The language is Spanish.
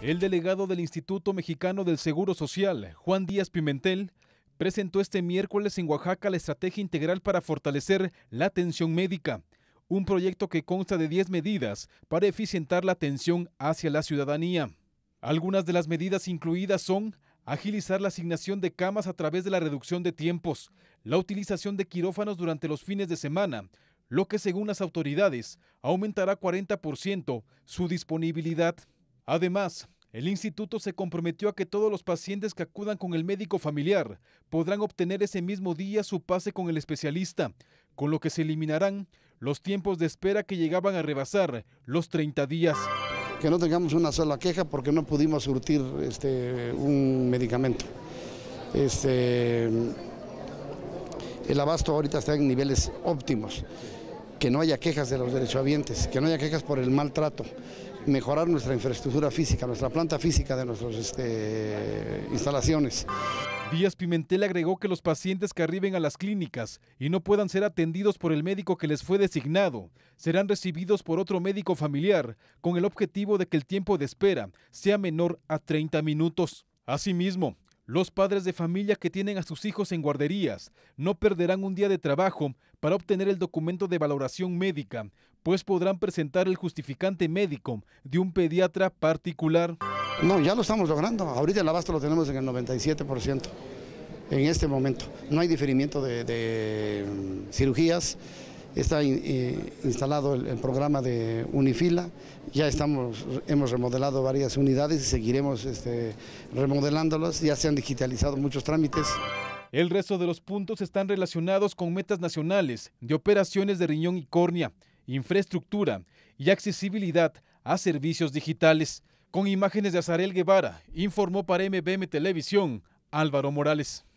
El delegado del Instituto Mexicano del Seguro Social, Juan Díaz Pimentel, presentó este miércoles en Oaxaca la Estrategia Integral para Fortalecer la Atención Médica, un proyecto que consta de 10 medidas para eficientar la atención hacia la ciudadanía. Algunas de las medidas incluidas son agilizar la asignación de camas a través de la reducción de tiempos, la utilización de quirófanos durante los fines de semana, lo que según las autoridades aumentará 40% su disponibilidad. Además, el instituto se comprometió a que todos los pacientes que acudan con el médico familiar podrán obtener ese mismo día su pase con el especialista, con lo que se eliminarán los tiempos de espera que llegaban a rebasar los 30 días. Que no tengamos una sola queja porque no pudimos surtir este, un medicamento. Este, el abasto ahorita está en niveles óptimos que no haya quejas de los derechohabientes, que no haya quejas por el maltrato, mejorar nuestra infraestructura física, nuestra planta física de nuestras este, instalaciones. Díaz Pimentel agregó que los pacientes que arriben a las clínicas y no puedan ser atendidos por el médico que les fue designado serán recibidos por otro médico familiar con el objetivo de que el tiempo de espera sea menor a 30 minutos. Asimismo, los padres de familia que tienen a sus hijos en guarderías no perderán un día de trabajo para obtener el documento de valoración médica, pues podrán presentar el justificante médico de un pediatra particular. No, ya lo estamos logrando. Ahorita el abasto lo tenemos en el 97% en este momento. No hay diferimiento de, de mm, cirugías está eh, instalado el, programa de Unifila, ya estamos, hemos remodelado varias unidades y seguiremos este, remodelándolas, ya se han digitalizado muchos trámites. El resto de los puntos están relacionados con metas nacionales de operaciones de riñón y córnea, infraestructura y accesibilidad a servicios digitales. Con imágenes de Azarel Guevara, informó para MBM Televisión Álvaro Morales.